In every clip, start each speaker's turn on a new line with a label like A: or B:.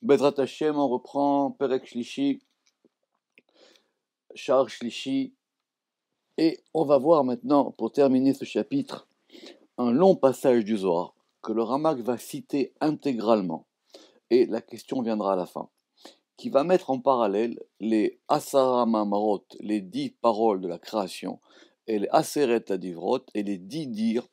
A: Bezrat Hashem, on reprend Perek Shlishi, Char Shlishi, et on va voir maintenant, pour terminer ce chapitre, un long passage du Zohar que le Ramak va citer intégralement, et la question viendra à la fin, qui va mettre en parallèle les Asara Mamarot, les dix paroles de la création, et les Aseret Adivrot, et les dix dires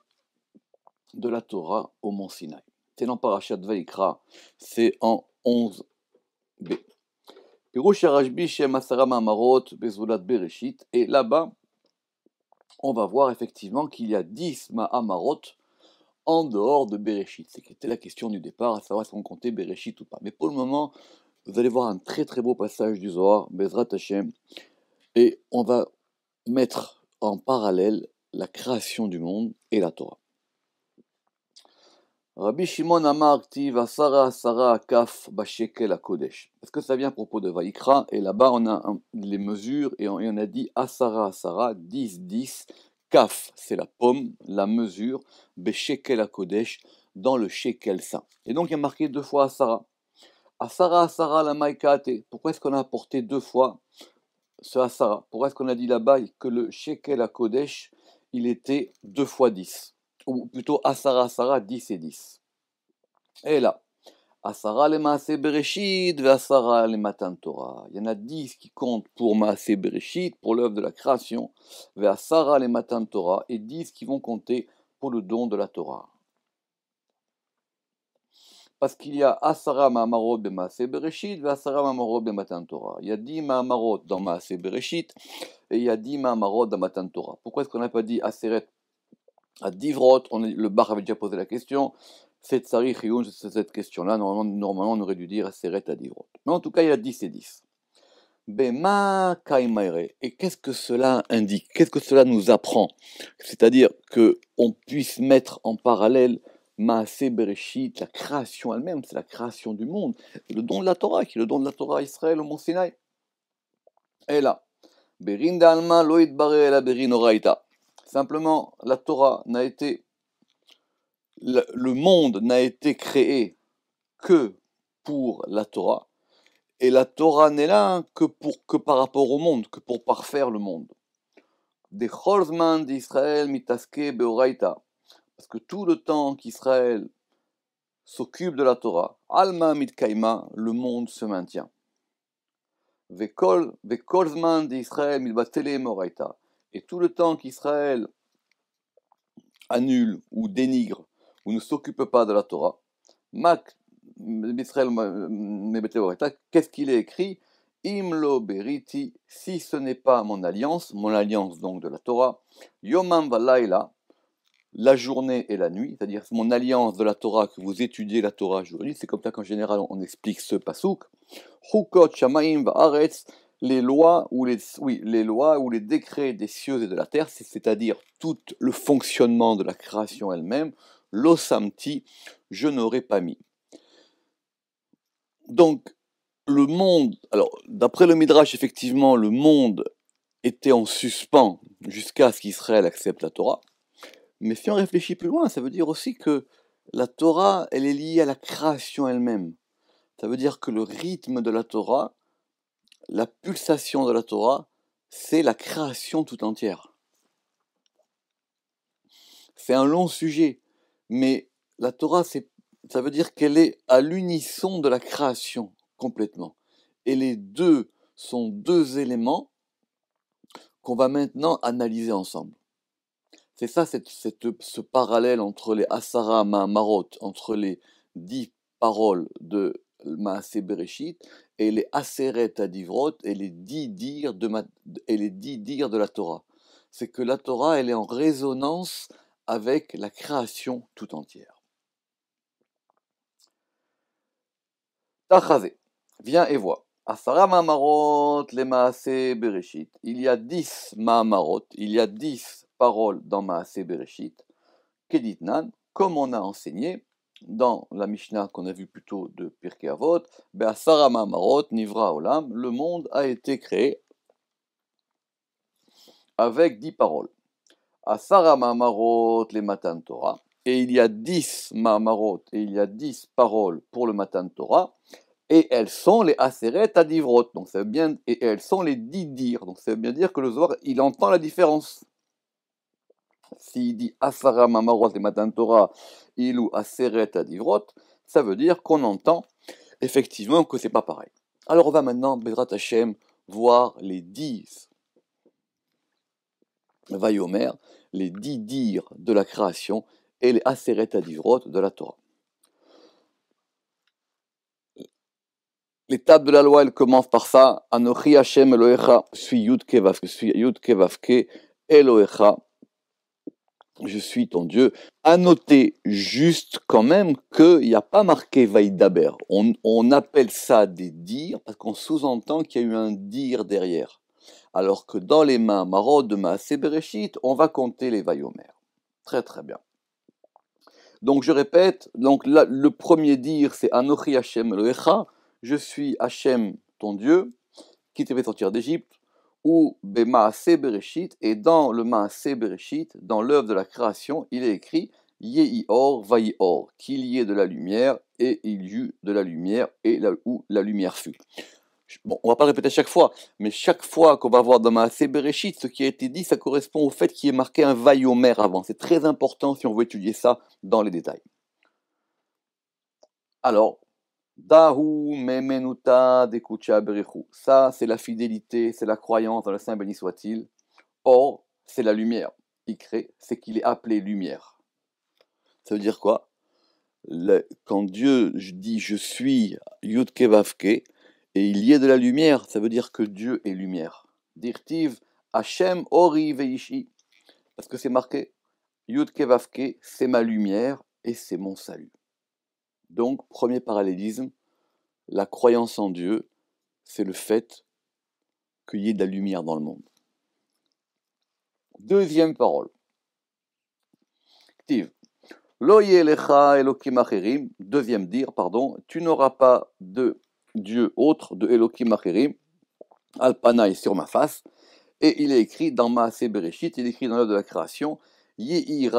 A: de la Torah au Mont Sinaï. C'est dans Parashat Vaikra, c'est en 11b. Et là-bas, on va voir effectivement qu'il y a 10 Mahamarot en dehors de Bereshit. C'était la question du départ, à savoir si on comptait Bereshit ou pas. Mais pour le moment, vous allez voir un très très beau passage du Zohar, Bezrat Hashem, et on va mettre en parallèle la création du monde et la Torah. Rabbi Shimon marqué Asara Asara Kaf Bashekel Est-ce que ça vient à propos de Vaikra, et là-bas on a les mesures, et on, a dit Asara Asara, 10, 10, Kaf, c'est la pomme, la mesure, Bashekel kodesh dans le Shekel Saint. Et donc il a marqué deux fois Asara. Asara Asara la Maïkate. Pourquoi est-ce qu'on a apporté deux fois ce Asara Pourquoi est-ce qu'on a dit là-bas que le Shekel kodesh, il était deux fois 10 ou plutôt Asara Asara, 10 et 10. Et là, Asara le Maaseh Bereshit, Asara le Matan Torah. Il y en a 10 qui comptent pour Maaseh Bereshit, pour l'œuvre de la création, Asara le Matan Torah, et 10 qui vont compter pour le don de la Torah. Parce qu'il y a Asara Ma'amarot de Maasé Bereshit, Asara Ma'amarot de Torah. Il y a 10 Ma'amarot dans Maaseh Bereshit, et il y a 10 Ma'amarot dans Matan Torah. Pourquoi est-ce qu'on n'a pas dit Aseret à Divrot, on le bar avait déjà posé la question, c'est cette question-là, normalement, normalement, on aurait dû dire Seret à Divrot. Mais en tout cas, il y a 10 et 10. Ben, et qu'est-ce que cela indique Qu'est-ce que cela nous apprend C'est-à-dire que on puisse mettre en parallèle Maaseh Bereshit, la création elle-même, c'est la création du monde, le don de la Torah, qui est le don de la Torah à Israël au Mont Sinaï. Et là, Berin Alma Loïd Baré la Berin Oraita. Simplement, la Torah n'a été. Le monde n'a été créé que pour la Torah. Et la Torah n'est là hein, que, pour, que par rapport au monde, que pour parfaire le monde. Des holzman d'Israël mitaske beoraita. Parce que tout le temps qu'Israël s'occupe de la Torah, Alma mitkaima, le monde se maintient. Vekol, Vekolzman d'Israël mitbatele moraita. Et tout le temps qu'Israël annule ou dénigre ou ne s'occupe pas de la Torah, Israël euh, qu'est-ce qu'il est écrit Imlo beriti, si ce n'est pas mon alliance, mon alliance donc de la Torah, Yomam valayla » la journée et la nuit, c'est-à-dire mon alliance de la Torah, que vous étudiez la Torah jour c'est comme ça qu'en général on explique ce pasouk, Hukot shamaim va'aretz, les lois ou les, les lois ou les décrets des cieux et de la terre, c'est-à-dire tout le fonctionnement de la création elle-même, l'osamti, je n'aurais pas mis. Donc, le monde, alors, d'après le Midrash, effectivement, le monde était en suspens jusqu'à ce qu'Israël accepte la Torah. Mais si on réfléchit plus loin, ça veut dire aussi que la Torah, elle est liée à la création elle-même. Ça veut dire que le rythme de la Torah, la pulsation de la Torah, c'est la création tout entière. C'est un long sujet, mais la Torah, ça veut dire qu'elle est à l'unisson de la création complètement. Et les deux sont deux éléments qu'on va maintenant analyser ensemble. C'est ça, cette, ce parallèle entre les Asara Marot, entre les dix paroles de Maasé Bereshit et les Aseret Adivrot et les dix dires de, ma, et les dix dires de la Torah. C'est que la Torah, elle est en résonance avec la création tout entière. Tachazé, viens et vois. Asara les Bereshit. Il y a dix Mamarot, il y a dix paroles dans Maasé Bereshit. Keditnan, comme on a enseigné, dans la Mishnah qu'on a vue plus tôt de Pirkei Avot, Sarama Marot, Nivra Olam, le monde a été créé avec dix paroles. Sarama Marot, les Matan Torah. Et il y a dix Mamarot, et il y a dix paroles pour le Matan Torah. Et elles sont les Aseret Adivrot. Donc bien, et elles sont les dix dires. Donc ça veut bien dire que le Zohar, il entend la différence. S'il dit Asarama Mamarot, les Matan Torah, ou aseret adivrot, ça veut dire qu'on entend effectivement que c'est pas pareil. Alors on va maintenant, Bédrat Hashem, voir les dix Vayomer, les dix dires de la création et les aseret adivrot de la Torah. L'étape de la loi, elle commence par ça. Anochi Hashem Elohecha, suis Kevavke, Elohecha, je suis ton Dieu. À noter juste quand même qu'il n'y a pas marqué Vaïdaber. On, on appelle ça des dires parce qu'on sous-entend qu'il y a eu un dire derrière. Alors que dans les mains Marod de on va compter les vaïomères. Très très bien. Donc je répète, donc le premier dire c'est Anochi Hashem Loécha »« je suis Hachem, ton Dieu, qui t'ai fait sortir d'Égypte ou Bereshit, et dans le Maase Bereshit, dans l'œuvre de la création, il est écrit Or Yehior Or qu'il y ait de la lumière, et il y eut de la lumière, et où la lumière fut. Bon, on va pas le répéter chaque fois, mais chaque fois qu'on va voir dans Maase Bereshit, ce qui a été dit, ça correspond au fait qu'il y ait marqué un Vayomer avant. C'est très important si on veut étudier ça dans les détails. Alors, Dahu memenuta Ça, c'est la fidélité, c'est la croyance dans le Saint béni soit-il. Or, c'est la lumière. Il crée, c'est qu'il est appelé lumière. Ça veut dire quoi Quand Dieu dit je suis Yudkevavke et il y a de la lumière, ça veut dire que Dieu est lumière. Dirtiv Hashem ori veishi. Parce que c'est marqué Yudkevavke, c'est ma lumière et c'est mon salut. Donc, premier parallélisme, la croyance en Dieu, c'est le fait qu'il y ait de la lumière dans le monde. Deuxième parole. Active. Deuxième dire, pardon, tu n'auras pas de Dieu autre, de Elohim Acherim, est sur ma face, et il est écrit dans ma Bereshit, il est écrit dans l'œuvre de la création, qu'il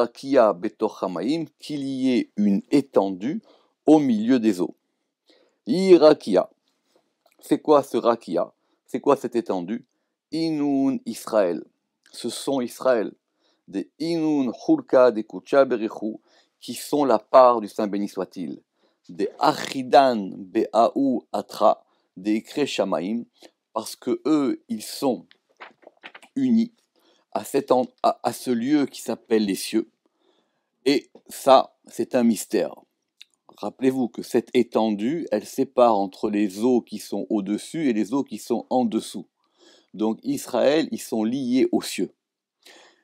A: y ait une étendue au milieu des eaux. Irakia. C'est quoi ce Rakia C'est quoi cette étendue Inun Israël. Ce sont Israël. Des Inun Hulka des berichu » qui sont la part du Saint béni soit-il. Des Achidan Be'aou Atra, des Kreshamaim, parce que eux, ils sont unis à, cet à ce lieu qui s'appelle les cieux. Et ça, c'est un mystère. Rappelez-vous que cette étendue, elle sépare entre les eaux qui sont au-dessus et les eaux qui sont en dessous. Donc Israël, ils sont liés aux cieux.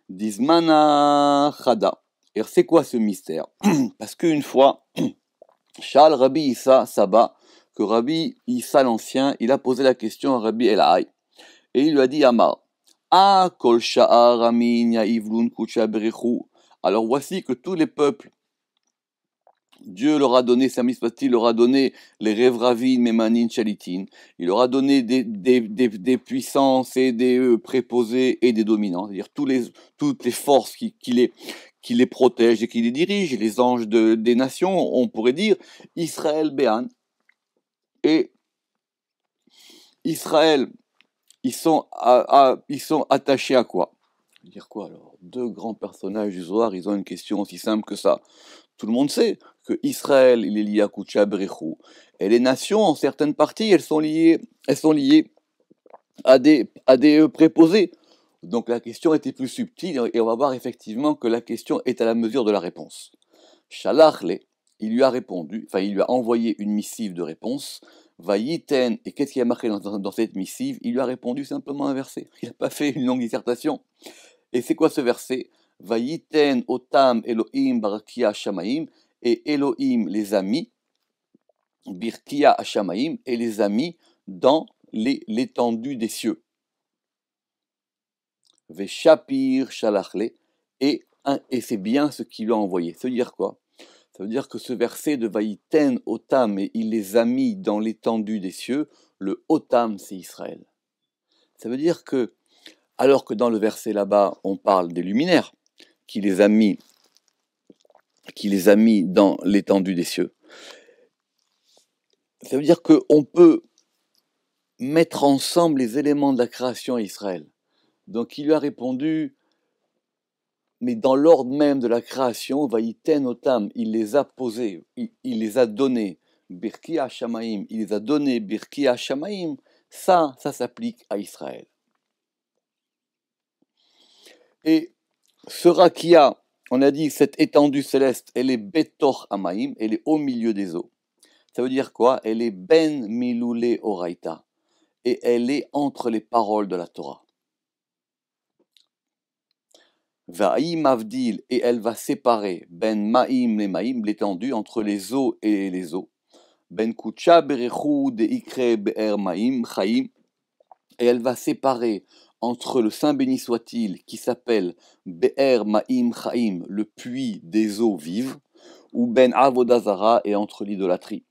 A: Dismana Chada. Et c'est quoi ce mystère Parce qu'une fois, Charles Rabbi Issa Saba, que Rabbi Issa l'Ancien, il a posé la question à Rabbi Elai. Et il lui a dit Amar, Ah, Kol Sha'ar Kucha Alors voici que tous les peuples Dieu leur a donné, Samis Pasti leur a donné les rêves Memanin, Chalitin. Il leur a donné des, puissances et des euh, préposés et des dominants, c'est-à-dire toutes les forces qui, les, protègent et qui les dirigent, les anges des nations, on pourrait dire Israël Béan. Et Israël, ils sont, ils sont attachés à quoi Dire quoi alors Deux grands personnages du Zohar, ils ont une question aussi simple que ça. Tout le monde sait que Israël, il est lié à Koucha Et les nations, en certaines parties, elles sont liées, elles sont liées à des, euh, préposés. Donc la question était plus subtile et on va voir effectivement que la question est à la mesure de la réponse. Shalachle, il lui a répondu, enfin il lui a envoyé une missive de réponse. Vaïten, et qu'est-ce qui a marqué dans, dans cette missive Il lui a répondu simplement un verset. Il n'a pas fait une longue dissertation. Et c'est quoi ce verset Vayiten otam Elohim barkia shamaim et Elohim les amis, birkia shamaim et les amis dans l'étendue des cieux. Veshapir shalachle et, et c'est bien ce qu'il a envoyé. Ça veut dire quoi Ça veut dire que ce verset de Vaïten otam et il les a mis dans l'étendue des cieux, le otam c'est Israël. Ça veut dire que alors que dans le verset là-bas, on parle des luminaires, qui les a mis, qui les a mis dans l'étendue des cieux. Ça veut dire qu'on peut mettre ensemble les éléments de la création à Israël. Donc il lui a répondu, mais dans l'ordre même de la création, il les a posés, il, les a donnés. Birki Hashamaim, il les a donnés, Birki Hashamaim, ça, ça s'applique à Israël. Et ce rakia, on a dit cette étendue céleste, elle est betor amaim, elle est au milieu des eaux. Ça veut dire quoi Elle est ben milule oraita. Et elle est entre les paroles de la Torah. Vaïm avdil, et elle va séparer ben maïm les maïm, l'étendue entre les eaux et les eaux. Ben kucha berechu de ikre be'er maïm, Et elle va séparer entre le Saint béni soit-il, qui s'appelle Be'er Ma'im Chaim, le puits des eaux vives, ou Ben Avodazara, et entre l'idolâtrie.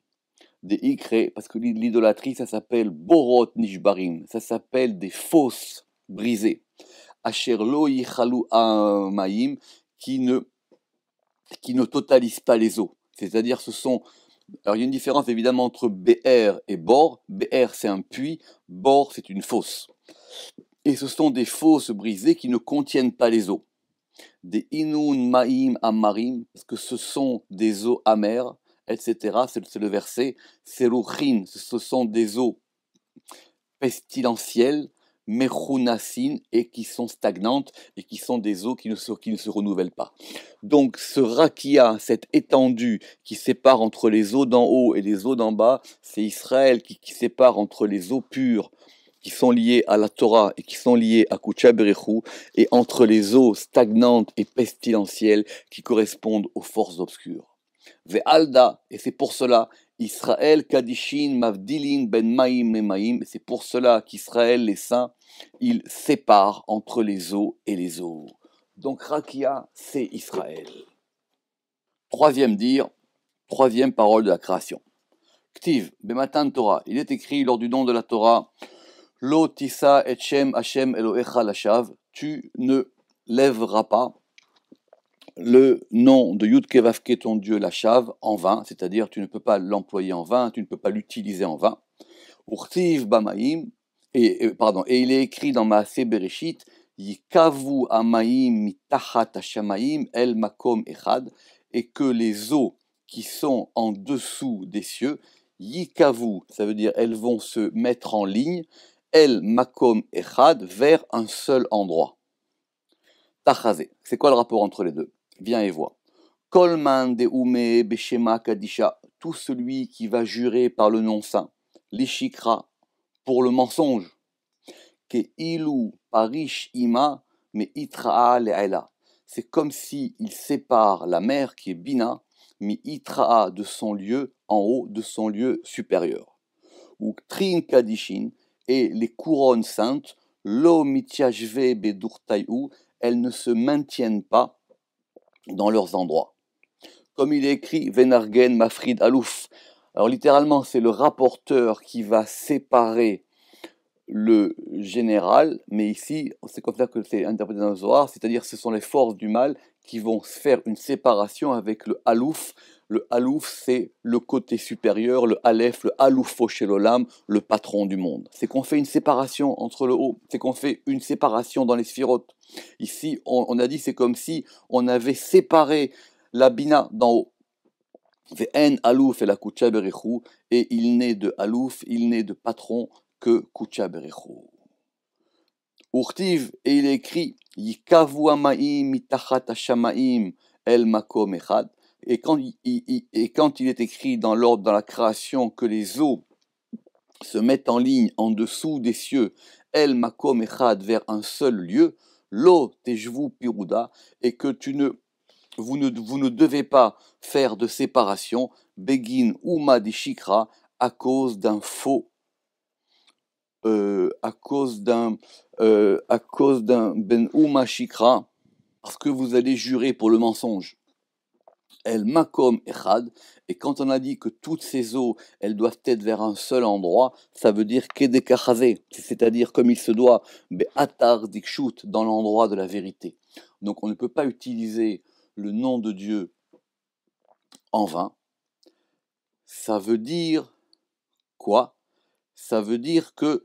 A: Des parce que l'idolâtrie, ça s'appelle Borot Nishbarim, ça s'appelle des fosses brisées. Asherlo Yichalu Ma'im, qui ne, qui ne totalise pas les eaux. C'est-à-dire, ce sont alors il y a une différence évidemment entre BR et bor »« BR c'est un puits, bor » c'est une fosse. Et ce sont des fosses brisées qui ne contiennent pas les eaux. Des inun ma'im amarim, parce que ce sont des eaux amères, etc. C'est le verset. C'est Seruchin, ce sont des eaux pestilentielles, mechunasin, et qui sont stagnantes, et qui sont des eaux qui ne se, renouvellent pas. Donc ce rakia, cette étendue qui sépare entre les eaux d'en haut et les eaux d'en bas, c'est Israël qui sépare entre les eaux pures qui sont liés à la Torah et qui sont liées à Kuchaberechou, et entre les eaux stagnantes et pestilentielles qui correspondent aux forces obscures. Ve'alda, et c'est pour cela, Israël Kadishin Mavdilin Ben Ma'im et c'est pour cela qu'Israël, les saints, ils séparent entre les eaux et les eaux. Donc Rakia, c'est Israël. Troisième dire, troisième parole de la création. Ktiv, Bematan Torah, il est écrit lors du don de la Torah, Lo Tu ne lèveras pas le nom de Yud ton Dieu, la lashav, en vain. C'est-à-dire, tu ne peux pas l'employer en vain, tu ne peux pas l'utiliser en vain. Urtiv bamaim. Et, pardon, et il est écrit dans ma Bereshit, Yikavu amaim mitachat el makom echad, et que les eaux qui sont en dessous des cieux, Yikavu, ça veut dire elles vont se mettre en ligne, El Makom Echad vers un seul endroit. Tachazé. C'est quoi le rapport entre les deux Viens et vois. Kolman de Ume Beshema Kadisha. Tout celui qui va jurer par le nom saint. Lishikra. Pour le mensonge. Ke Ilu Parish Ima. Mais Itra'a C'est comme si il sépare la mer qui est Bina. Mais Itra'a de son lieu en haut de son lieu supérieur. Ou Trin Kadishin et les couronnes saintes, lo elles ne se maintiennent pas dans leurs endroits. Comme il est écrit, Venargen Mafrid Alouf. Alors littéralement, c'est le rapporteur qui va séparer le général, mais ici, c'est comme ça que c'est interprété dans le Zohar, c'est-à-dire ce sont les forces du mal qui vont faire une séparation avec le Alouf, le Alouf, c'est le côté supérieur, le alef, le Aloufo chez l'Olam, le patron du monde. C'est qu'on fait une séparation entre le haut, c'est qu'on fait une séparation dans les sphirotes. Ici, on, a dit c'est comme si on avait séparé la Bina d'en haut. en Alouf et la Kucha et il n'est de Alouf, il n'est de patron que Kucha Urtiv, et il écrit Yikavu Amaim, Mitachat El Makom Echad et quand il, est écrit dans l'ordre, dans la création, que les eaux se mettent en ligne en dessous des cieux, El Makom Echad, vers un seul lieu, l'eau vous Pirouda, et que tu ne, vous, ne, vous ne devez pas faire de séparation, Begin Uma des Shikra, à cause d'un faux, euh, à cause d'un euh, à cause d'un Ben Uma Shikra, parce que vous allez jurer pour le mensonge. El Makom Echad, et quand on a dit que toutes ces eaux, elles doivent être vers un seul endroit, ça veut dire c'est-à-dire comme il se doit, Be'atar Dikshut, dans l'endroit de la vérité. Donc on ne peut pas utiliser le nom de Dieu en vain. Ça veut dire quoi Ça veut dire que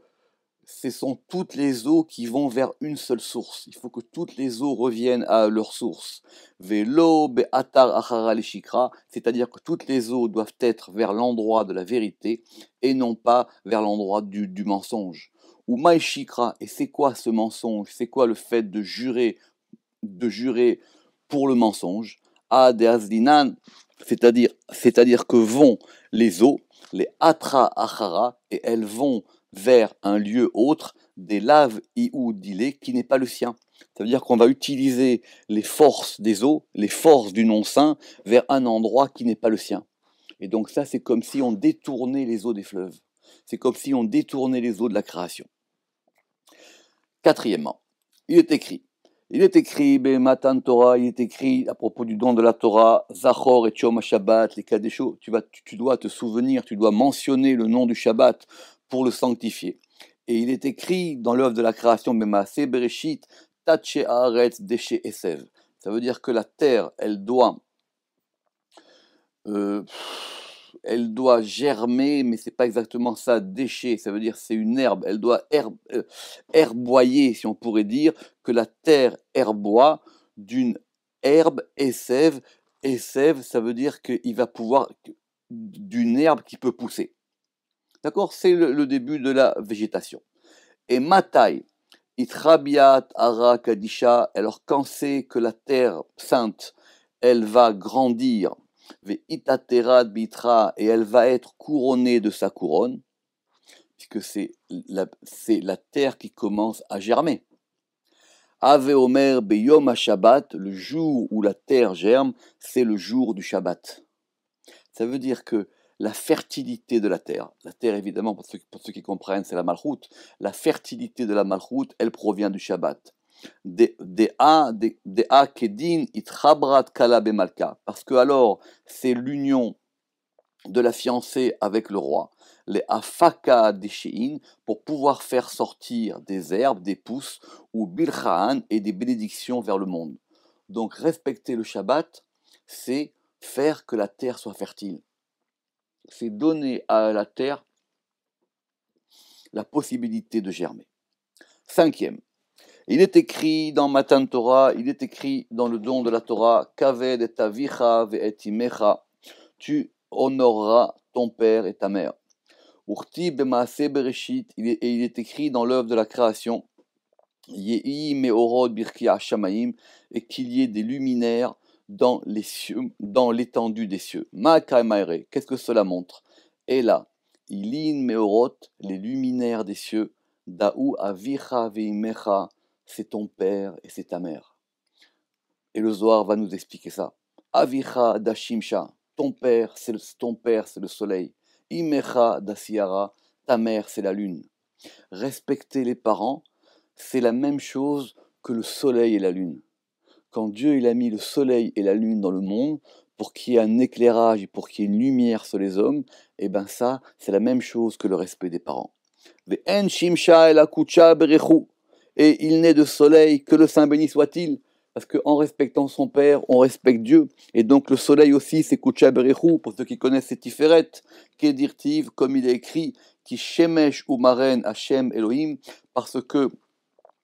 A: ce sont toutes les eaux qui vont vers une seule source. Il faut que toutes les eaux reviennent à leur source. Velo be'atar achara shikra, c'est-à-dire que toutes les eaux doivent être vers l'endroit de la vérité et non pas vers l'endroit du, mensonge. Ou shikra, et c'est quoi ce mensonge C'est quoi le fait de jurer, de jurer pour le mensonge Ad c'est-à-dire, c'est-à-dire que vont les eaux, les atra achara, et elles vont vers un lieu autre des laves ou qui n'est pas le sien. Ça veut dire qu'on va utiliser les forces des eaux, les forces du non-saint, vers un endroit qui n'est pas le sien. Et donc ça, c'est comme si on détournait les eaux des fleuves. C'est comme si on détournait les eaux de la création. Quatrièmement, il est écrit. Il est écrit, Matan Torah, il est écrit à propos du don de la Torah, Zachor et Tchom Shabbat, les Kadesho, Tu, vas, tu dois te souvenir, tu dois mentionner le nom du Shabbat pour le sanctifier. Et il est écrit dans l'œuvre de la création, même, Bereshit, Taché Déché Ça veut dire que la terre, elle doit, euh, elle doit germer, mais c'est pas exactement ça, déchet. Ça veut dire c'est une herbe. Elle doit euh, herboyer, si on pourrait dire, que la terre herboie d'une herbe et sève ça veut dire qu'il va pouvoir d'une herbe qui peut pousser. D'accord C'est le, début de la végétation. Et Matai, Itrabiat, Ara, Kadisha, alors quand c'est que la terre sainte, elle va grandir, itaterat Bitra, et elle va être couronnée de sa couronne, puisque c'est la, terre qui commence à germer. Ave Omer Beyom Shabbat, le jour où la terre germe, c'est le jour du Shabbat. Ça veut dire que la fertilité de la terre. La terre, évidemment, pour ceux, qui comprennent, c'est la malroute. La fertilité de la malroute, elle provient du Shabbat. Parce que alors, c'est l'union de la fiancée avec le roi, les afaka des pour pouvoir faire sortir des herbes, des pousses, ou bilchaan et des bénédictions vers le monde. Donc respecter le Shabbat, c'est faire que la terre soit fertile c'est donner à la terre la possibilité de germer. Cinquième, il est écrit dans Matan Torah, il est écrit dans le don de la Torah, Kaved et tu honoreras ton père et ta mère. Urti et il est écrit dans l'œuvre de la création, Yehi et qu'il y ait des luminaires dans les cieux, dans l'étendue des cieux. Ma qu'est-ce que cela montre Et là, ilin meorot, les luminaires des cieux, daou avicha veimecha, c'est ton père et c'est ta mère. Et le Zohar va nous expliquer ça. Avicha d'ashimcha, ton père, c'est ton père, c'est le soleil. Imecha siara ta mère, c'est la lune. Respecter les parents, c'est la même chose que le soleil et la lune quand Dieu il a mis le soleil et la lune dans le monde, pour qu'il y ait un éclairage et pour qu'il y ait une lumière sur les hommes, et eh bien ça, c'est la même chose que le respect des parents. Et il n'est de soleil que le Saint béni soit-il, parce qu'en respectant son Père, on respecte Dieu. Et donc le soleil aussi, c'est Kucha pour ceux qui connaissent ces tiférettes, Kedirtiv, comme il est écrit, qui Shemesh ou Maren Hashem Elohim, parce que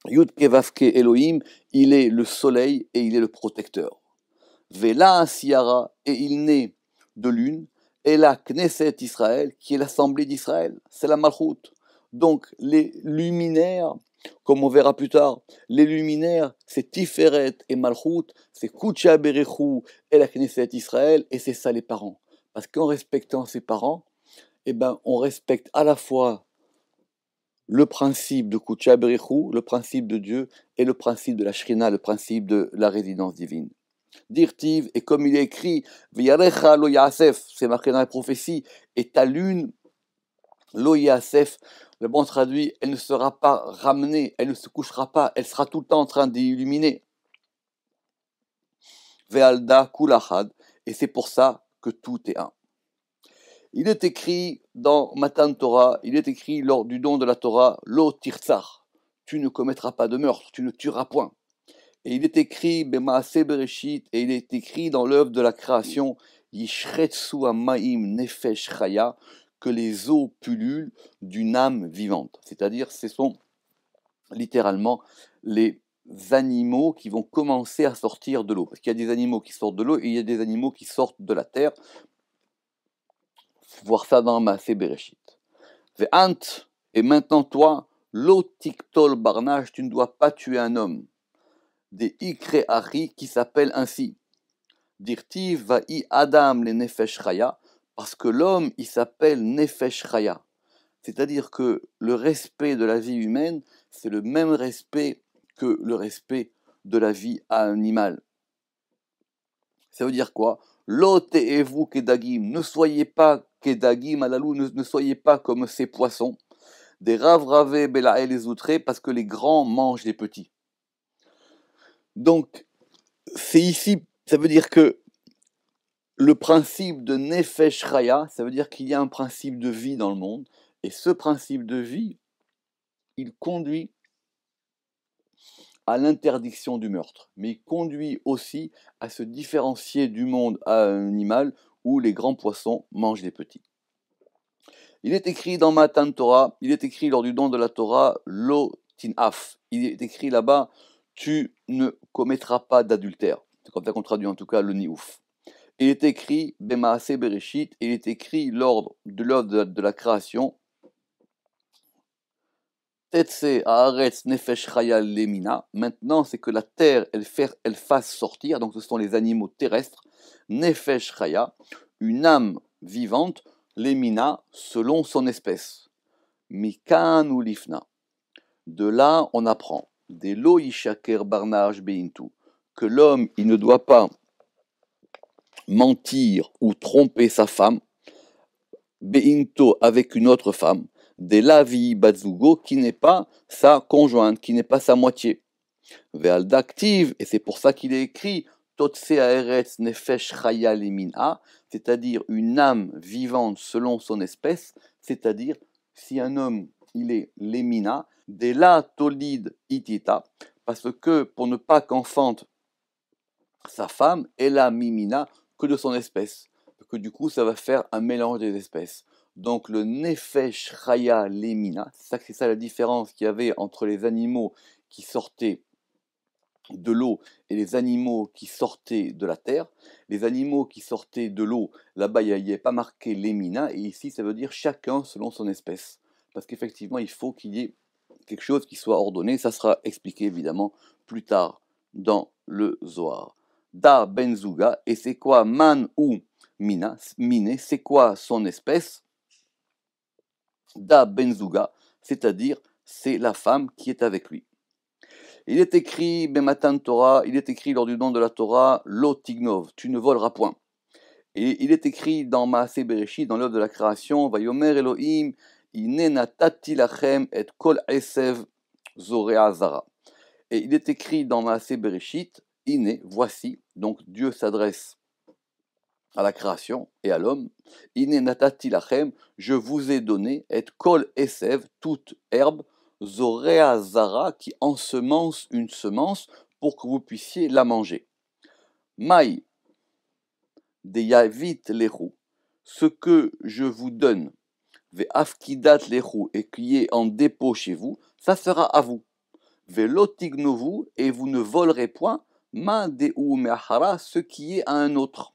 A: Elohim, il est le soleil et il est le protecteur. Vela Siara, et il naît de l'une, et la Knesset Israël, qui est l'assemblée d'Israël, c'est la Malchut. Donc les luminaires, comme on verra plus tard, les luminaires, c'est Tiferet et Malchut, c'est Kucha Berechou et la Knesset Israël, et c'est ça les parents. Parce qu'en respectant ses parents, eh ben, on respecte à la fois le principe de Kucha le principe de Dieu, et le principe de la Shrina, le principe de la résidence divine. Dirtiv, et comme il est écrit, lo c'est marqué dans la prophétie, et ta lune, lo yasef, le bon traduit, elle ne sera pas ramenée, elle ne se couchera pas, elle sera tout le temps en train d'illuminer. Ve'alda kulahad, et c'est pour ça que tout est un. Il est écrit dans Matan Torah, il est écrit lors du don de la Torah, Lo Tirzar, tu ne commettras pas de meurtre, tu ne tueras point. Et il est écrit Bereshit, et il est écrit dans l'œuvre de la création, Yishretsu Amaim Nefesh que les eaux pullulent d'une âme vivante. C'est-à-dire, ce sont littéralement les animaux qui vont commencer à sortir de l'eau. Parce qu'il y a des animaux qui sortent de l'eau et il y a des animaux qui sortent de la terre voir ça dans ma Bereshit. The et maintenant toi, tol barnage, tu ne dois pas tuer un homme. Des Yikré-Ari qui s'appelle ainsi. va i Adam les Nefesh Raya, parce que l'homme, il s'appelle Nefesh Raya. C'est-à-dire que le respect de la vie humaine, c'est le même respect que le respect de la vie à un animal. Ça veut dire quoi L'hôte et vous, Kedagim, ne soyez pas Kedagim malalou ne, ne soyez pas comme ces poissons, des Ravravé, et les outrés, parce que les grands mangent les petits. Donc, c'est ici, ça veut dire que le principe de Nefesh Raya, ça veut dire qu'il y a un principe de vie dans le monde, et ce principe de vie, il conduit à l'interdiction du meurtre, mais conduit aussi à se différencier du monde animal où les grands poissons mangent les petits. Il est écrit dans Matan Torah, il est écrit lors du don de la Torah, Lo tinaf. Il est écrit là-bas, tu ne commettras pas d'adultère. C'est comme ça qu'on traduit en tout cas le niouf. Il est écrit Bemaase Bereshit, il est écrit l'ordre de l'ordre de, la création. Tetse Haaretz Nefesh Lemina. Maintenant, c'est que la terre, elle, elle fasse sortir, donc ce sont les animaux terrestres, Nefesh une âme vivante, l'émina selon son espèce. Mikan ou Lifna. De là, on apprend, des Barnage que l'homme, il ne doit pas mentir ou tromper sa femme, Beinto avec une autre femme, des Lavi bazugo qui n'est pas sa conjointe, qui n'est pas sa moitié. et c'est pour ça qu'il est écrit c'est-à-dire une âme vivante selon son espèce, c'est-à-dire si un homme, il est Lemina, la Tolid Itita, parce que pour ne pas qu'enfante sa femme, elle a Mimina, que de son espèce, que du coup ça va faire un mélange des espèces. Donc le Nefesh raya Lemina, c'est ça la différence qu'il y avait entre les animaux qui sortaient de l'eau et les animaux qui sortaient de la terre. Les animaux qui sortaient de l'eau, là-bas, il n'y avait pas marqué les minas et ici, ça veut dire chacun selon son espèce. Parce qu'effectivement, il faut qu'il y ait quelque chose qui soit ordonné. Ça sera expliqué, évidemment, plus tard dans le Zohar. Da benzuga, et c'est quoi man ou mina, Mine, c'est quoi son espèce Da benzuga, c'est-à-dire c'est la femme qui est avec lui. Il est écrit, Bematan Torah, il est écrit lors du nom de la Torah, Tignov, tu ne voleras point. Et il est écrit dans Maase dans l'œuvre de la création, Vayomer Elohim, Inenatati lachem et kol esev zara Et il est écrit dans ma Bereshit, Iné, voici, donc Dieu s'adresse à la création et à l'homme. Iné natati lachem, je vous ai donné, et kol esev, toute herbe, Zara qui ensemence une semence pour que vous puissiez la manger. Maï, Yavit roues ce que je vous donne, Ve Afkidat et qui est en dépôt chez vous, ça sera à vous. Ve vous et vous ne volerez point, Ma de ce qui est à un autre.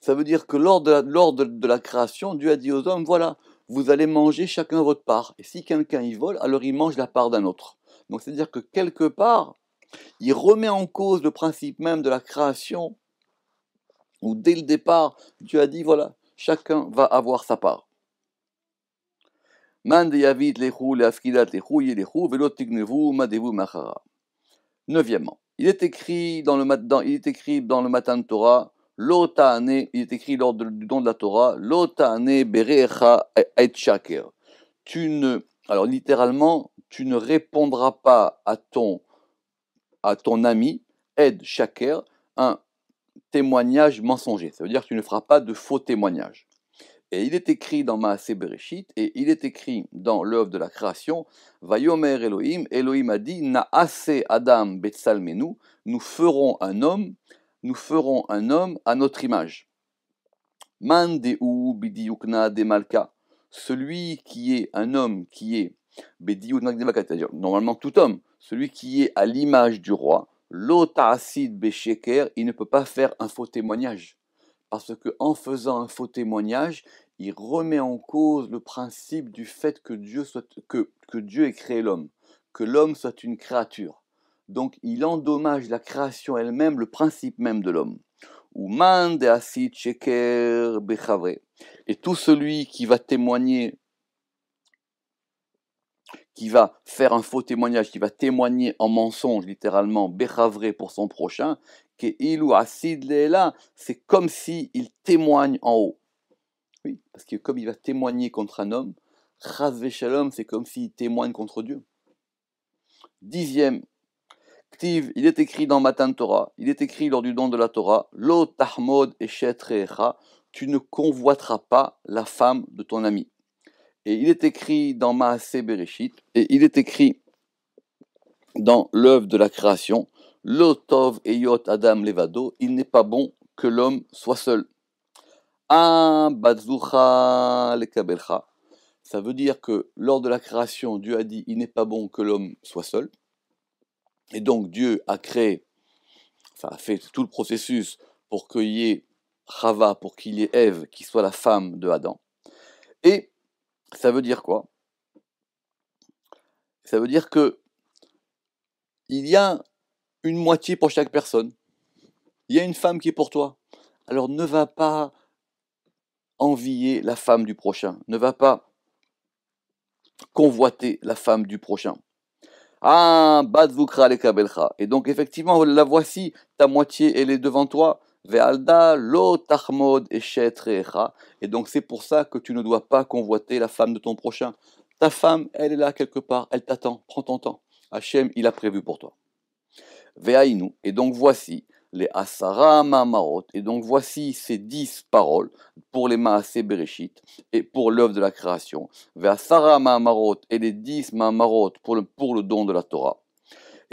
A: Ça veut dire que lors de, de la création, Dieu a dit aux hommes, voilà, vous allez manger chacun votre part. Et si quelqu'un y vole, alors il mange la part d'un autre. Donc c'est-à-dire que quelque part, il remet en cause le principe même de la création, où dès le départ, Dieu a dit, voilà, chacun va avoir sa part. Neuvièmement, il est écrit dans le, il est écrit dans le matin de Torah, il est écrit lors du don de la Torah, l'otane berecha et shaker. Tu ne, alors littéralement, tu ne répondras pas à ton, à ton ami, ed shaker, un témoignage mensonger. Ça veut dire que tu ne feras pas de faux témoignage. Et il est écrit dans Maasé Bereshit, et il est écrit dans l'œuvre de la création, Vayomer Elohim, Elohim a dit, Adam Betsalmenu, nous ferons un homme nous ferons un homme à notre image. Mandeu de malka, celui qui est un homme qui est de c'est-à-dire normalement tout homme, celui qui est à l'image du roi, l'otasid besheker, il ne peut pas faire un faux témoignage. Parce qu'en faisant un faux témoignage, il remet en cause le principe du fait que Dieu, soit, que, que Dieu ait créé l'homme, que l'homme soit une créature. Donc il endommage la création elle-même, le principe même de l'homme. Et tout celui qui va témoigner, qui va faire un faux témoignage, qui va témoigner en mensonge, littéralement, pour son prochain, c'est comme si il témoigne en haut. Oui, parce que comme il va témoigner contre un homme, c'est comme s'il témoigne contre Dieu. Dixième il est écrit dans Matan Torah, il est écrit lors du don de la Torah, Lo tahmod Recha, tu ne convoiteras pas la femme de ton ami. Et il est écrit dans Maase Bereshit, et il est écrit dans l'œuvre de la création, Lotov eyot Adam levado, il n'est pas bon que l'homme soit seul. Ça veut dire que lors de la création, Dieu a dit, il n'est pas bon que l'homme soit seul. Et donc Dieu a créé, enfin a fait tout le processus pour qu'il y ait Rava, pour qu'il y ait Ève, qui soit la femme de Adam. Et ça veut dire quoi Ça veut dire que il y a une moitié pour chaque personne. Il y a une femme qui est pour toi. Alors ne va pas envier la femme du prochain. Ne va pas convoiter la femme du prochain. Ah, Et donc, effectivement, la voici, ta moitié, elle est devant toi. Ve'alda lo tachmod Et donc, c'est pour ça que tu ne dois pas convoiter la femme de ton prochain. Ta femme, elle est là quelque part, elle t'attend, prends ton temps. Hachem, il a prévu pour toi. Ve'ainu. Et donc, voici les Asara Mamarot. Et donc voici ces dix paroles pour les Maasé Bereshit et pour l'œuvre de la création. vers Asara Mamarot et les dix Mamarot pour le, pour le don de la Torah.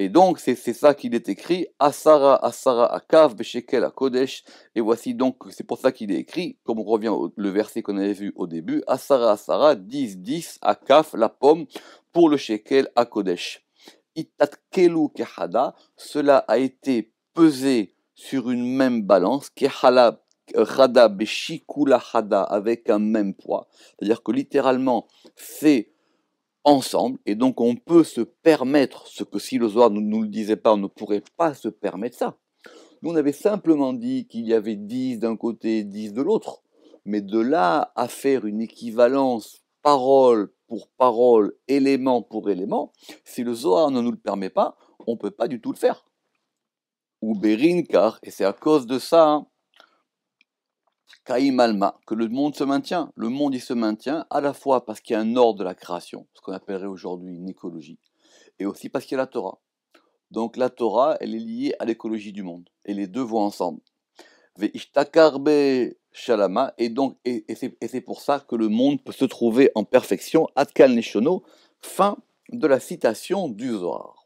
A: Et donc, c'est ça qu'il est écrit, Asara, Asara, Akav, Beshekel, Akodesh. Et voici donc, c'est pour ça qu'il est écrit, comme on revient au le verset qu'on avait vu au début, Asara, Asara, 10, 10, Akav, la pomme, pour le Shekel, Akodesh. Itatkelu Kehada, cela a été peser sur une même balance, qui est avec un même poids. C'est-à-dire que littéralement, c'est ensemble, et donc on peut se permettre ce que si le Zohar ne nous le disait pas, on ne pourrait pas se permettre ça. Nous, on avait simplement dit qu'il y avait 10 d'un côté, 10 de l'autre, mais de là à faire une équivalence parole pour parole, élément pour élément, si le Zohar ne nous le permet pas, on ne peut pas du tout le faire ou car et c'est à cause de ça, hein, Kaim que le monde se maintient. Le monde, il se maintient à la fois parce qu'il y a un ordre de la création, ce qu'on appellerait aujourd'hui une écologie, et aussi parce qu'il y a la Torah. Donc la Torah, elle est liée à l'écologie du monde, et les deux vont ensemble. shalama, et donc, et, c'est pour ça que le monde peut se trouver en perfection, atkan Neshono, fin de la citation du Zohar.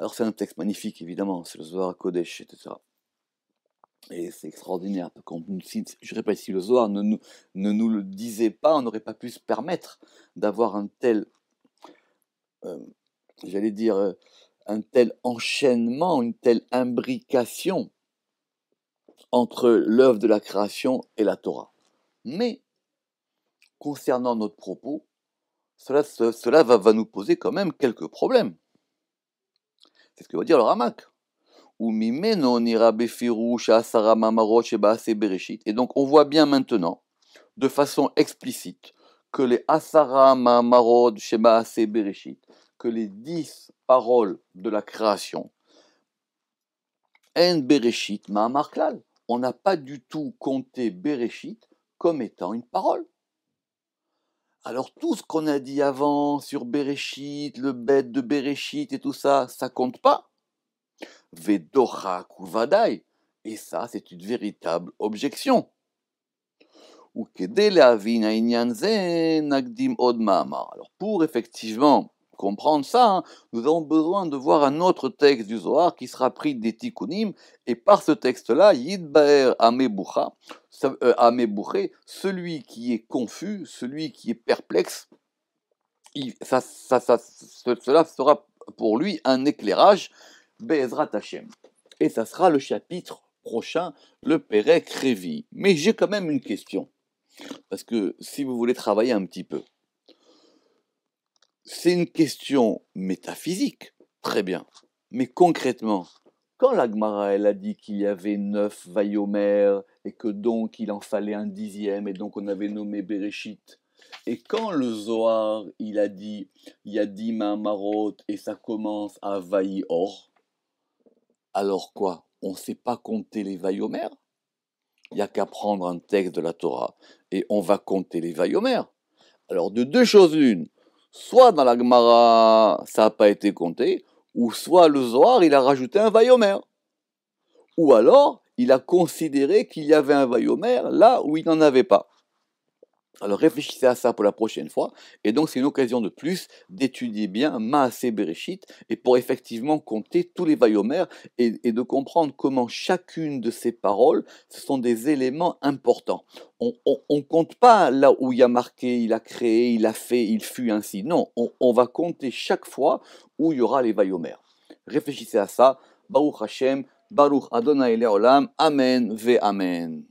A: Alors c'est un texte magnifique, évidemment, c'est le Zohar Kodesh, etc. Et c'est extraordinaire. je répète, si le Zohar ne nous, le disait pas, on n'aurait pas pu se permettre d'avoir un tel, euh, j'allais dire, euh, un tel enchaînement, une telle imbrication entre l'œuvre de la création et la Torah. Mais, concernant notre propos, cela, va nous poser quand même quelques problèmes. C'est ce que va dire le Ramak. Et donc on voit bien maintenant, de façon explicite, que les Asara Bereshit, que les dix paroles de la création, En Bereshit on n'a pas du tout compté Bereshit comme étant une parole. Alors tout ce qu'on a dit avant sur Bereshit, le bête de Bereshit et tout ça, ça compte pas Vedorak ou Et ça, c'est une véritable objection. Alors pour effectivement comprendre ça, hein. nous avons besoin de voir un autre texte du Zohar qui sera pris des tikkunim, et par ce texte-là, Yidbaer euh, amebouché celui qui est confus, celui qui est perplexe, cela sera pour lui un éclairage, Be'ezrat Hashem. Et ça sera le chapitre prochain, le Pérec Révi. Mais j'ai quand même une question, parce que si vous voulez travailler un petit peu, c'est une question métaphysique, très bien. Mais concrètement, quand l'Agmara, elle a dit qu'il y avait neuf vaillomères et que donc il en fallait un dixième et donc on avait nommé Bereshit, et quand le Zohar, il a dit il y a dix mains et ça commence à vaillir alors quoi On ne sait pas compter les vaillomères Il n'y a qu'à prendre un texte de la Torah et on va compter les vaillomères. Alors de deux choses l'une, soit dans la Gemara, ça n'a pas été compté, ou soit le Zohar, il a rajouté un vaillomère. Ou alors, il a considéré qu'il y avait un vaillomère là où il n'en avait pas. Alors réfléchissez à ça pour la prochaine fois. Et donc c'est une occasion de plus d'étudier bien Maasé Bereshit et pour effectivement compter tous les vaillomères et, de comprendre comment chacune de ces paroles, ce sont des éléments importants. On ne compte pas là où il y a marqué, il a créé, il a fait, il fut ainsi. Non, on, va compter chaque fois où il y aura les vaillomères. Réfléchissez à ça. Baruch Hashem, Baruch Adonai Leolam, Amen ve Amen.